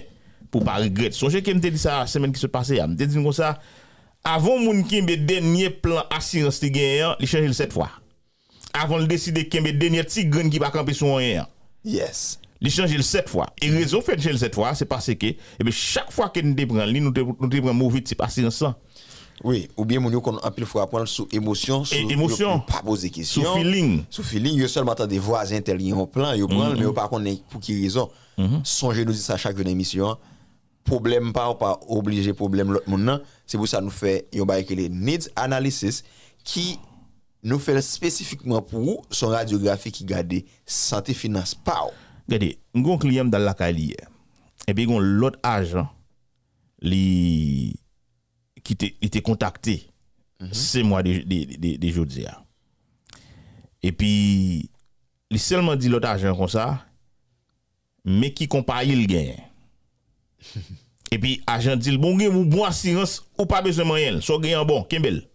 pour pas regretter. Songez que me dit ça semaine qui se passait, hein. me dit comme ça avant moun qui dernier plan assurance te gagné, il change le sept fois avant de décider qu'il y a dernier grains qui va camper sur rien. Yes. Il le sept fois. Et raison fait changer sept fois, c'est parce que eh chaque fois que nous prenons, nous prenons mauvais type assurance. Oui, ou bien nous qu'on pile fois prendre sous émotion, sous émotion, pas poser question, sous feeling. Sous feeling, yo seulement des voisins intelligents en plan, yo prend mm-hmm. mais par contre pour qui raison. Mm-hmm. Songez nous dit ça chaque émission. Hein. Problème pas pas obligé problème l'autre monde, hein. c'est pour ça nous fait yo bail les needs analysis qui nous faisons spécifiquement pour son radiographie qui garde santé finance pas. Regardez, nous avons client dans la calière Et puis, l'autre agent li, qui était contacté ces mois c'est de, de, de, de Et e puis, il seulement dit l'autre agent comme ça, mais qui compare il gagne. Et puis, agent dit, bon, vous bon assurance ou pas besoin de moyen, so gagne bon, Kembel.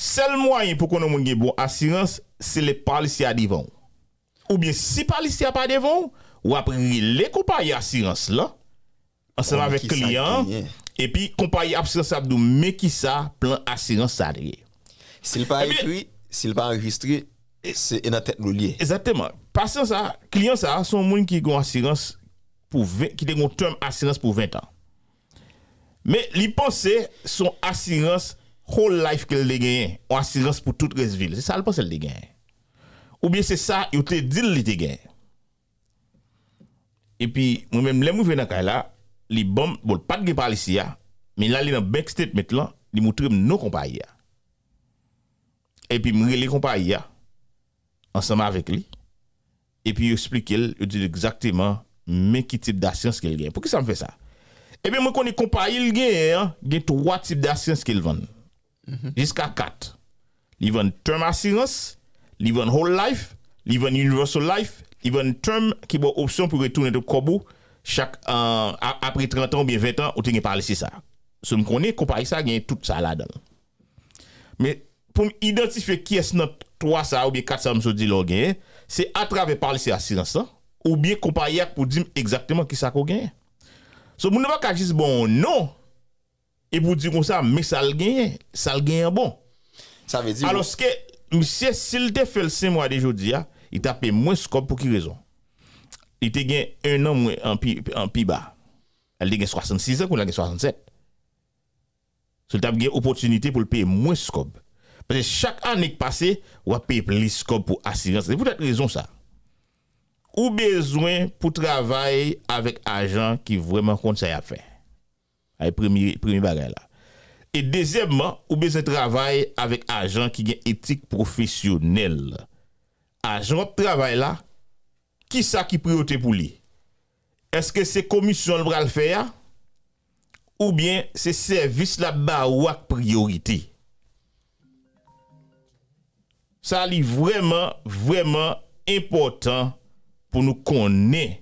sel mwoyen pou konon moun gen bon assirans, se le palisi a divan. Ou bien, si palisi a pa divan, wapre gen le kompaye assirans la, anselan oh, vek kliyan, epi kompaye absirans abdou, me ki sa, plan assirans sa dege. Se le pa ekwi, se le pa registri, se ena tenlou liye. Ezateman, pasyon sa, kliyan sa, son moun ki gen assirans, ki de gen ton assirans pou 20 an. Me li pon se, son assirans sa, whole life ke l de gen, ou asizans pou tout resvil, se sal pa sel de gen. Ou biye se sa, yo te dil li te gen. E pi, mwen mwen mwen mwen ven nan kay la, li bom, bol pat ge palisi ya, men la li nan bank state met lan, li mwen tre mnen nou kompa ya. E pi mwen mwen li kompa ya, ansama avek li, e pi yo explik el, yo di l exactement, men ki tip da asyans ke l gen. Po ki sa mwen fe sa? E pi mwen koni kompa il gen, gen to wa tip da asyans ke l ven. Mhm. jusqu'à 4. Ils vendent term assurance, ils vendent whole life, ils vendent universal life, ils vendent term qui est option pour retourner de Kobo chaque, euh, après 30 ans ou bien 20 ans, ou tu parlé c'est ça. Ce que je connais, comparé ça, gagne tout ça là-dedans. Mais pour identifier qui est notre ça ou bien 4 me dit gagne, c'est à travers parler ces assurances hein, ou bien comparer pour dire exactement qui ça qu'on gagne. Ce ne monde pas juste bon non E pou di kon sa, me sal genye, sal genye bon. Sa ve di bon. Alos ke, misye, sil te fel se mwa de jodi ya, i ta pe mwen skob pou ki rezon. I te genye enan mwen an pi ba. Al de genye 66 an, kon la genye 67. Se te ap genye opotunite pou le pe mwen skob. Pwede chak an ek pase, wap pe pli skob pou asilans. E pou te rezon sa. Ou bezwen pou travay avèk ajan ki vwèman kont sa yap fè. Ay premye bagay la. E dezemman, ou beze travay avèk ajan ki gen etik profesyonel. Ajan travay la, ki sa ki priyote pou li? Eske se komisyon li bral fè ya? Ou bien se servis la ba wak priorite? Sa li vreman, vreman impotant pou nou konen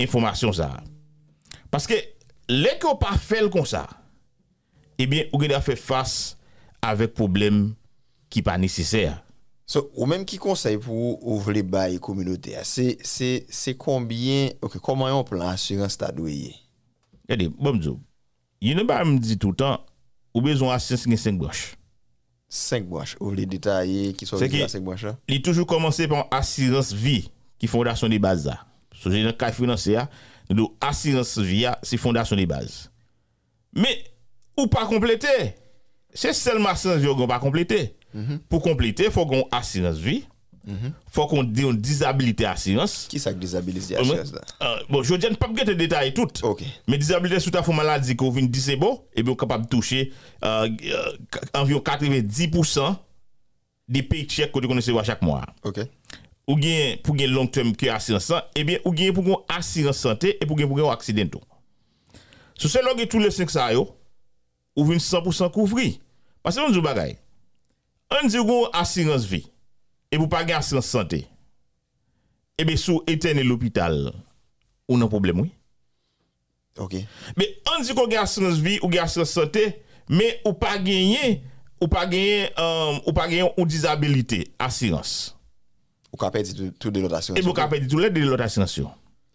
informasyon sa. Paske, Lè ki ou pa fèl kon sa, ebyen ou gen a fè fass avèk problem ki pa nisisey a. So, ou mèm ki konsey pou ou vle baye kominote a? Se konbyen, ok, konman yon plan asyrens ta douye? Yadi, bomdjou, yon nan ba mdi toutan, ou bezon asyrens gen 5 boche. 5 boche, ou vle detaye ki sou vle 5 boche la? Se ki, li toujou komanse pan asyrens vi ki fondasyon di baza. So, gen yon kaj finanseya, de assurance via ces fondations de base. Mais, ou pas compléter, c'est seulement assurance vie qu'on pas compléter. Mhm. Pour compléter, il faut qu'on assurance vie, il mhm. faut qu'on une disabilité assurance. Qui est que disabilité euh, assurance là? Euh, bon, je ne pas de détails tout. Okay. Mais disabilité sous ta forme maladie qu'on vient bon, et bien capable de toucher euh, environ 90% des pays tchèques que vous connaissez chaque mois. OK ou bien pour gagner long terme que assurance et eh bien ou bien pour gagner assurance santé et eh, pour gagner pour gagner accident sous ce log tous les 5 ça yo ou vin 100% couvri parce que on dit bagay on dit gon assurance vie et eh, pour pas gagner assurance santé et bien sous éternel l'hôpital ou non un problème oui OK mais on dit qu'on gagne assurance vie ou gagne assurance santé mais ou pas gagner ou pas gagner euh, ou pas gagner une disabilité assurance et Vous pouvez perdre toute délotation. Et vous pouvez perdre toute délotation.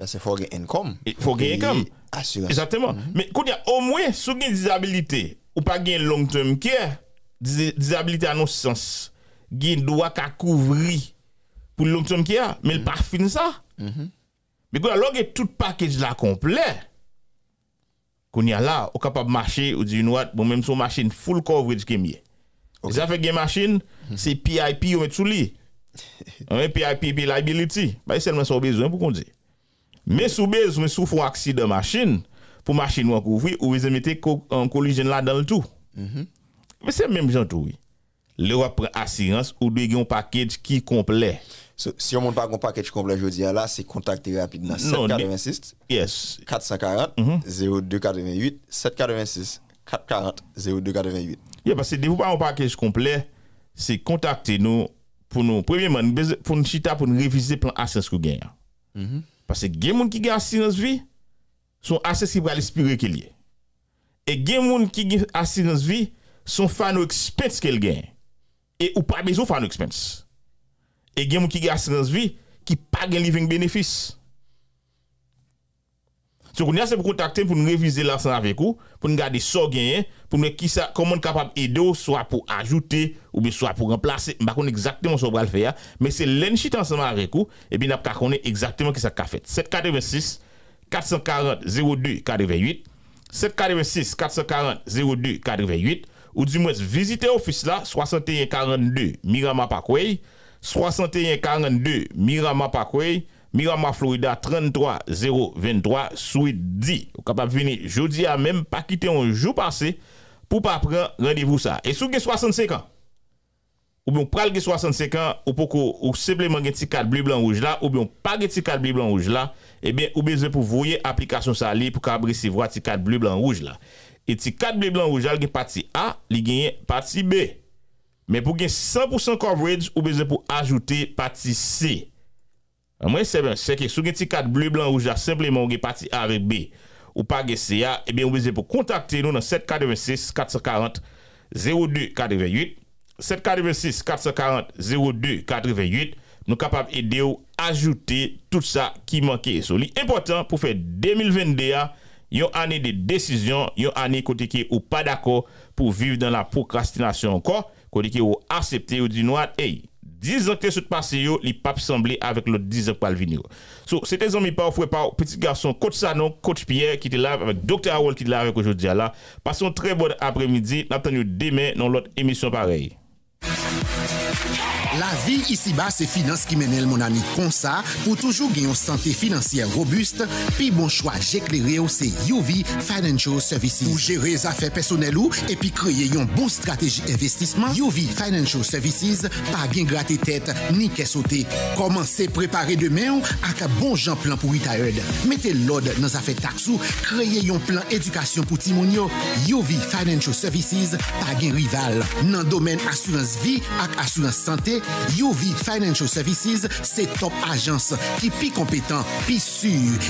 C'est faut gagner income. Il faut gagner income. Assurance. Exactement. Mhm. Mais quand il y a au moins, si vous une disabilité, ou pas gagner long term care, disabilité à nos sens, gain droit qu'à couvrir pour long term care, mais il mhm. pas fini ça. Mhm. Mais quand il y a tout package là complet, quand y a là, on capable de marcher, ou dire, bon, même son machine full coverage qui est mieux. Ça fait que machine, c'est PIP, on met sous lit. Un PIPP liability, ba seulement son besoin pour conduire. Mais sous besoin sous de accident machine pour machine ou couvrir ou ils un en collision là dans le tout. Mais c'est même genre tout. Le prend assurance ou doit un package qui complet. si on monte pas un package complet dis là, c'est contacter rapidement dans 786 440 0288 786 440 0288. Yeah, parce que si vous pas un package complet, c'est contacter nous pour nous, premièrement, pour nous chita, pour nous réviser le plan assurance que nous mhm. Parce que les gens qui gagnent assurance vie sont assez à l'esprit qu'il y Et les gens qui gagnent assurance vie sont fan aux expenses qu'ils gagnent. Et ou pas besoin de fan expense. Et les gens qui gagnent assurance vie qui pas un living bénéfice. Si vous c'est pour contacter, pour nous réviser l'ensemble avec vous, pour nous garder ce gain, pour nous qui e ça, comment capable d'aider, soit pour ajouter, ou bien soit pour remplacer. Je ne sais pas exactement ce qu'on va faire, mais c'est l'enchit ensemble avec vous, et bien, nous connaît exactement ce que ça a fait. 786 440 02 88, 786 440 02 88, ou du moins, visitez l'office là, 6142 Mirama Parkway, 6142 Mirama Parkway, Mirama Florida 33023 Sweet D Ou kapap vini jodi a menm pa kite yon jou pase Pou pa pran randevou sa E sou gen 65 an Ou bon pral gen 65 an Ou pokou ou sepleman gen ti kat blu blan rouj la Ou bon pa gen ti kat blu blan rouj la E ben ou beze pou voye aplikasyon sa li Pou kabri si vwa ti kat blu blan rouj la E ti kat blu blan rouj la gen pati A Li gen pati B Men pou gen 100% coverage Ou beze pou ajoute pati C Mwen se ben seke sou gen ti kat blu blan ou ja sepleman ou gen pati A ve B ou pa gen C ya, e eh ben ou beze pou kontakte nou nan 746-440-0248. 746-440-0248 nou kapap ede ou ajoute tout sa ki manke. So li important pou fe 2022, yon ane de desisyon, yon ane kote ke ou pa dako pou viv dan la prokrastinasyon anko, kote ke ou asepte ou di nou at eyi. 10 ans que sous passé les papes pas semblé avec l'autre 10 ans qui venir. So, c'était ami par frère par petit garçon coach Sanon, coach Pierre qui était là avec docteur Howell qui était là avec aujourd'hui là. Passons très bon après-midi, n'attendons demain dans l'autre émission pareille. La vie ici-bas, c'est finance qui mène mon ami comme ça. Pour toujours gagner une santé financière robuste, puis bon choix, j'éclairé, c'est UV Financial Services. Pour gérer les affaires personnelles ou, et puis créer une bonne stratégie d'investissement, UV Financial Services, pas gain gratter tête, ni qu'est sauter. Commencez préparer demain avec un bon plan pour Utah. Mettez l'ordre dans affaires taxou, créez un plan éducation pour Timonio. UV Financial Services, pas gain rival. Dans le domaine assurance vie et assurance santé, UV Financial Services, c'est top agence qui pi compétent, plus sûr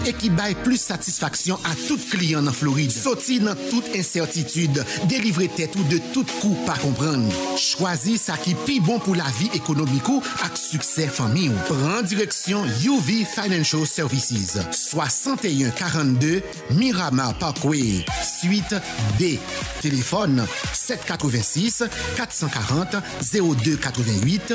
et qui baille plus satisfaction à tout client en Floride. Sorti dans toute incertitude, délivrer tête ou de tout coup pas comprendre. Choisis ça qui pi bon pour la vie économique ou avec succès famille. Prends direction UV Financial Services, 6142 Miramar Parkway, suite D. Téléphone 786 440 0288